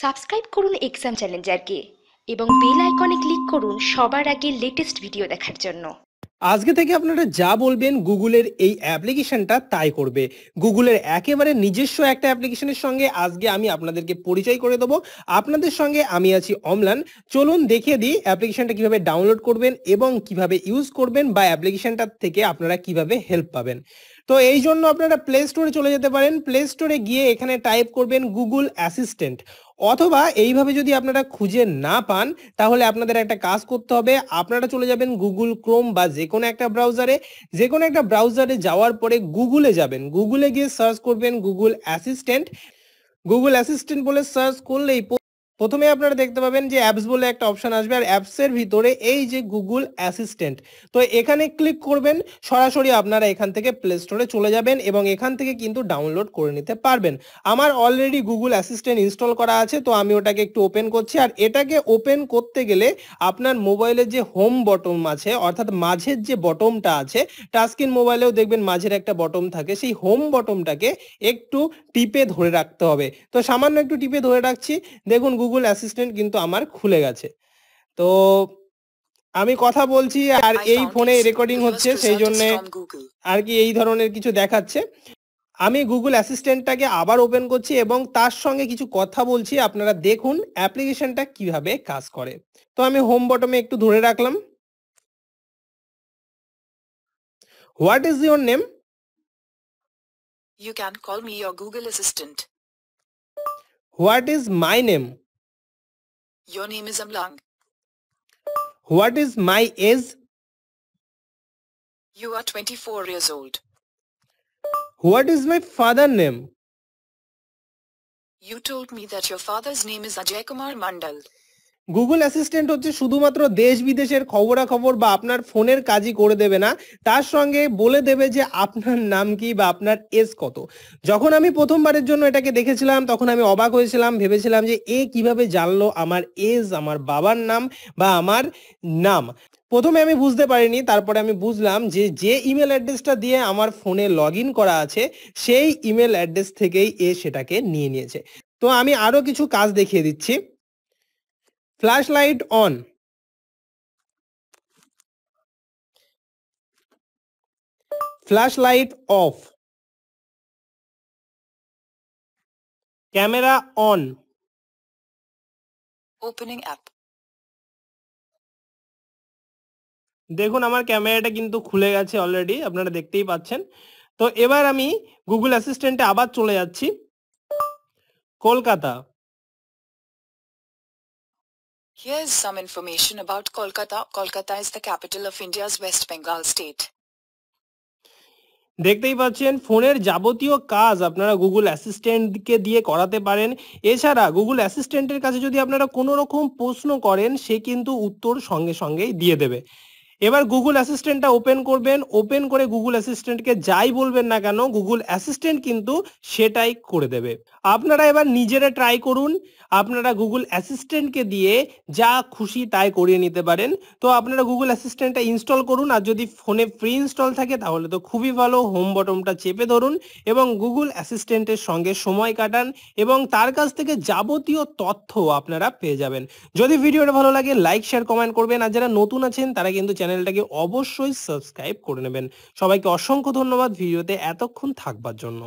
Subscribe করুন exam চ্যালেঞ্জারকে এবং bell আইকনে ক্লিক করুন সবার আগে লেটেস্ট ভিডিও দেখার জন্য আজকে থেকে আপনারা যা বলবেন গুগলের এই অ্যাপ্লিকেশনটা তাই করবে গুগলের একেবারে নিজস্ব একটা অ্যাপ্লিকেশনের সঙ্গে আজকে আমি আপনাদেরকে পরিচয় করে দেবো আপনাদের সঙ্গে আমি আছি অমলান চলুন দেখিয়ে দিই অ্যাপ্লিকেশনটা কিভাবে ডাউনলোড করবেন এবং কিভাবে ইউজ করবেন বা অ্যাপ্লিকেশনটার থেকে আপনারা কিভাবে হেল্প পাবেন তো এই জন্য আপনারা প্লে স্টোরে চলে যেতে পারেন প্লে স্টোরে গিয়ে এখানে টাইপ করবেন গুগল অ্যাসিস্ট্যান্ট অথবা এইভাবে যদি আপনারা খুঁজে না পান তাহলে আপনাদের একটা কাজ করতে হবে আপনারা চলে যাবেন গুগল ক্রোম বা যে কোনো একটা ব্রাউজারে যে কোনো একটা ব্রাউজারে যাওয়ার পরে গুগলে যাবেন গুগলে গিয়ে সার্চ করবেন গুগল অ্যাসিস্ট্যান্ট গুগল অ্যাসিস্ট্যান্ট বলে সার্চ করলেই প্রথমে আপনারা দেখতে পাবেন যে অ্যাপস বলে একটা অপশন আসবে আর অ্যাপসের ভিতরে এই যে গুগল অ্যাসিস্ট্যান্ট তো এখানে ক্লিক করবেন সরাসরি আপনারা এখান থেকে প্লে স্টোরে চলে যাবেন এবং এখান থেকে কিন্তু ডাউনলোড করে নিতে পারবেন আমার অলরেডি গুগল অ্যাসিস্ট্যান্ট ইনস্টল করা আছে তো আমি ওটাকে একটু ওপেন করছি আর এটাকে ওপেন করতে গেলে আপনার মোবাইলের যে হোম বটম আছে অর্থাৎ মাঝের যে বটমটা আছে টাস্কিন মোবাইলেও দেখবেন মাঝের একটা বটম থাকে সেই হোম বটমটাকে একটু টিপে ধরে রাখতে হবে তো সামান্য একটু টিপে ধরে রাখছি দেখুন গুগল গুগল অ্যাসিস্ট্যান্ট কিন্তু আমার খুলে গেছে তো আমি কথা বলছি আর এই ফোনে রেকর্ডিং হচ্ছে সেই জন্য আর কি এই ধরনের কিছু দেখাচ্ছে আমি গুগল অ্যাসিস্ট্যান্টটাকে আবার ওপেন করছি এবং তার সঙ্গে কিছু কথা বলছি আপনারা দেখুন অ্যাপ্লিকেশনটা কিভাবে কাজ করে তো আমি হোম বটমে একটু ধরে রাখলাম what is your name you can call me your Google assistant what is my name Your name is Amlang. What is my age? You are 24 years old. What is my father name? You told me that your father's name is Ajay Kumar Mandal. Google assistant হচ্ছে শুধুমাত্র দেশ বিদেশের খবরাখবর বা আপনার ফোনের কাজই করে দেবে না তার সঙ্গে বলে দেবে যে আপনার নাম কি বা আপনার এজ কত যখন আমি প্রথমবারের জন্য এটাকে দেখেছিলাম তখন আমি অবাক হয়েছিলাম ভেবেছিলাম যে এ কিভাবে জানলো আমার এজ আমার বাবার নাম বা আমার নাম প্রথমে আমি বুঝতে পারিনি তারপরে আমি বুঝলাম যে যে ইমেল অ্যাড্রেসটা দিয়ে আমার ফোনে লগ করা আছে সেই ইমেল অ্যাড্রেস থেকেই এ সেটাকে নিয়ে নিয়েছে তো আমি আরও কিছু কাজ দেখিয়ে দিচ্ছি Flashlight on. Flashlight off. Camera on. opening app দেখুন আমার ক্যামেরাটা কিন্তু খুলে গেছে অলরেডি আপনারা দেখতেই পাচ্ছেন তো এবার আমি গুগল অ্যাসিস্ট্যান্টে আবার চলে যাচ্ছি Kolkata Here is some information about Kolkata. Kolkata is the capital of India's West Bengal state. দেখতেই পাচ্ছেন ফোনের যাবতীয় কাজ আপনারা গুগল অ্যাসিস্ট্যান্টকে দিয়ে করাতে পারেন এছাড়া গুগল অ্যাসিস্ট্যান্টের কাছে যদি আপনারা কোনো রকম প্রশ্ন করেন সে কিন্তু উত্তর সঙ্গে সঙ্গেই দিয়ে দেবে এবার গুগল অ্যাসিস্ট্যান্টটা ওপেন করবেন ওপেন করে গুগল অ্যাসিস্ট্যান্টকে যাই বলবেন না কেন গুগল অ্যাসিস্ট্যান্ট কিন্তু সেটাই করে দেবে আপনারা এবার নিজেরা ট্রাই করুন আপনারা গুগল অ্যাসিস্ট্যান্টকে দিয়ে যা খুশি তাই করিয়ে নিতে পারেন তো আপনারা গুগল অ্যাসিস্ট্যান্টটা ইনস্টল করুন আর যদি ফোনে ফ্রি ইনস্টল থাকে তাহলে তো খুবই ভালো হোম বটমটা চেপে ধরুন এবং গুগল অ্যাসিস্ট্যান্টের সঙ্গে সময় কাটান এবং তার কাছ থেকে যাবতীয় তথ্য আপনারা পেয়ে যাবেন যদি ভিডিওটা ভালো লাগে লাইক শেয়ার কমেন্ট করবেন আর যারা নতুন আছেন তারা কিন্তু চ্যানেল চ্যানেলটাকে অবশ্যই সাবস্ক্রাইব করে নেবেন সবাইকে অসংখ্য ধন্যবাদ ভিডিওতে এতক্ষণ থাকবার জন্য